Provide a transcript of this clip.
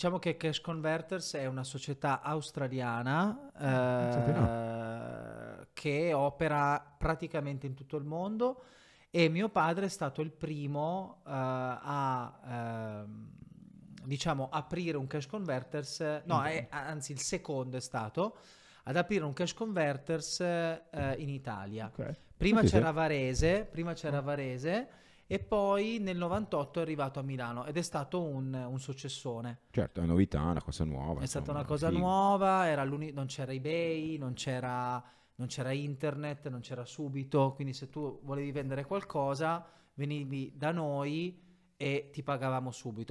Diciamo che Cash Converters è una società australiana ah, eh, che opera praticamente in tutto il mondo e mio padre è stato il primo eh, a eh, diciamo aprire un cash converters, no, è, anzi il secondo è stato ad aprire un cash converters eh, in Italia. Okay. Prima, c'era Varese, prima c'era ah. Varese e poi nel 98 è arrivato a Milano ed è stato un, un successone. Certo, è una novità, una cosa nuova. È stata una cosa figa. nuova, non c'era eBay, non c'era, non c'era internet, non c'era subito, quindi se tu volevi vendere qualcosa venivi da noi e ti pagavamo subito.